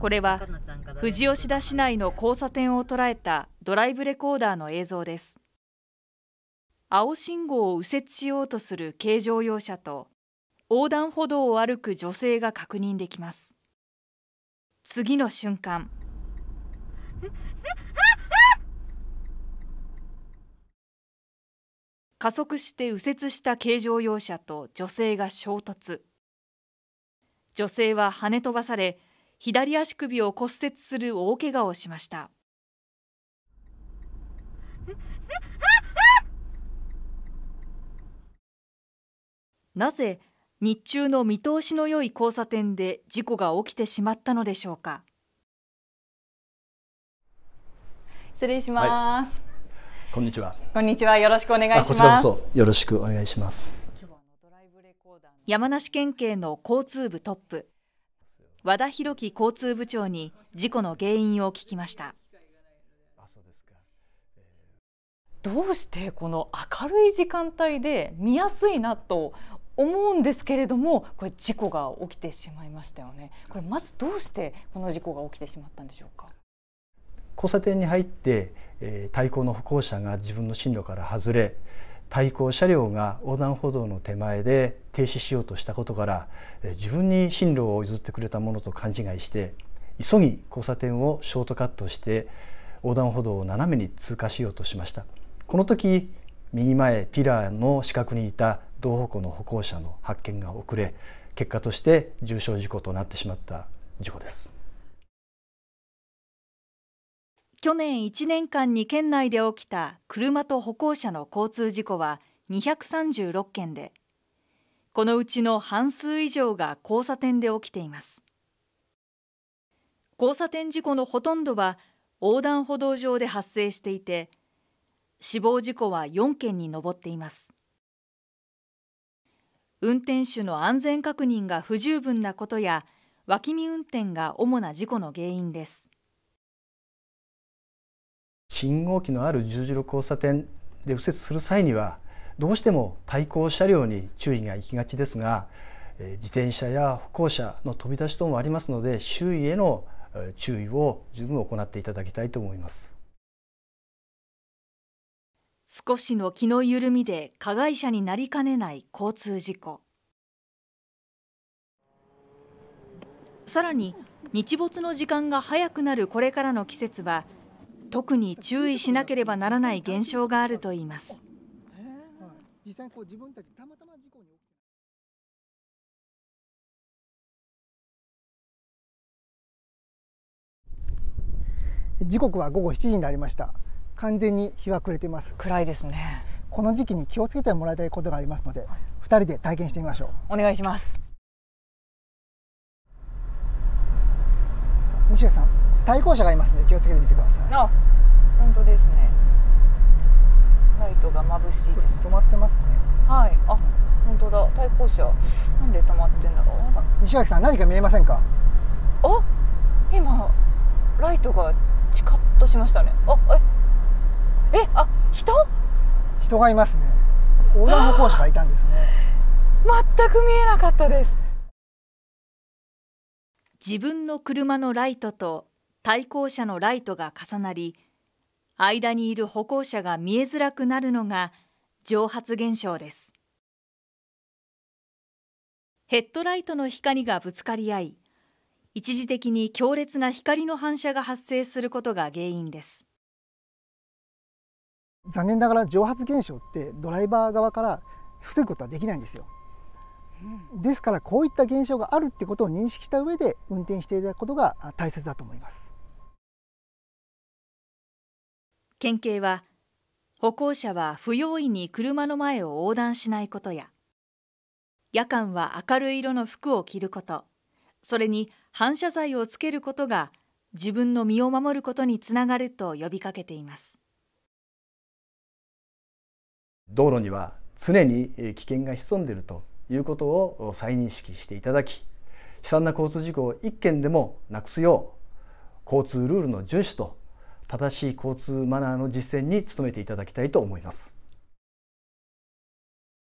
これは富士吉田市内の交差点を捉えたドライブレコーダーの映像です青信号を右折しようとする軽乗用車と横断歩道を歩く女性が確認できます次の瞬間加速して右折した軽乗用車と女性が衝突女性は跳ね飛ばされ左足首を骨折する大怪我をしましたなぜ日中の見通しの良い交差点で事故が起きてしまったのでしょうか失礼します、はい、こんにちはこんにちはよろしくお願いしますこちらこそよろしくお願いします山梨県警の交通部トップ和田博樹交通部長に事故の原因を聞きましたどうしてこの明るい時間帯で見やすいなと思うんですけれどもこれ事故が起きてしまいましたよねこれまずどうしてこの事故が起きてしまったんでしょうか交差点に入って、え対向の歩行者が自分の進路から外れ、対向車両が横断歩道の手前で停止しようとしたことから自分に進路を譲ってくれたものと勘違いして急ぎ交差点をショートカットして横断歩道を斜めに通過しようとしましたこの時右前ピラーの死角にいた同歩行の歩行者の発見が遅れ結果として重傷事故となってしまった事故です。去年1年間に県内で起きた車と歩行者の交通事故は236件でこのうちの半数以上が交差点で起きています交差点事故のほとんどは横断歩道上で発生していて死亡事故は4件に上っています運転手の安全確認が不十分なことや脇見運転が主な事故の原因です信号機のある十字路交差点で右折する際にはどうしても対向車両に注意が行きがちですが自転車や歩行者の飛び出し等もありますので周囲への注意を十分行っていただきたいと思います少しの気の緩みで加害者になりかねない交通事故さらに日没の時間が早くなるこれからの季節は特に注意しなければならない現象があるといいます。時刻は午後7時になりました完全に日は暮れています暗いですねこの時期に気をつけてもらいたいことがありますので、は人で体験してみましょうお願いします西谷さん対向車がいますね気をつけてみてくださいあ本当ですねライトが眩しいです止まってますねはいあ本当だ対向車なんで止まってんだろう西脇さん何か見えませんかあ今ライトがチカッとしましたねあええあ人人がいますね横断歩行者がいたんですね全く見えなかったです自分の車のライトと対向車のライトが重なり間にいる歩行者が見えづらくなるのが蒸発現象ですヘッドライトの光がぶつかり合い一時的に強烈な光の反射が発生することが原因です残念ながら蒸発現象ってドライバー側から防ぐことはできないんですよですからこういった現象があるってことを認識した上で運転していただくことが大切だと思います県警は歩行者は不用意に車の前を横断しないことや夜間は明るい色の服を着ることそれに反射材をつけることが自分の身を守ることにつながると呼びかけています道路には常に危険が潜んでいるということを再認識していただき悲惨な交通事故を1件でもなくすよう交通ルールの遵守と正しい交通マナーの実践に努めていただきたいと思います。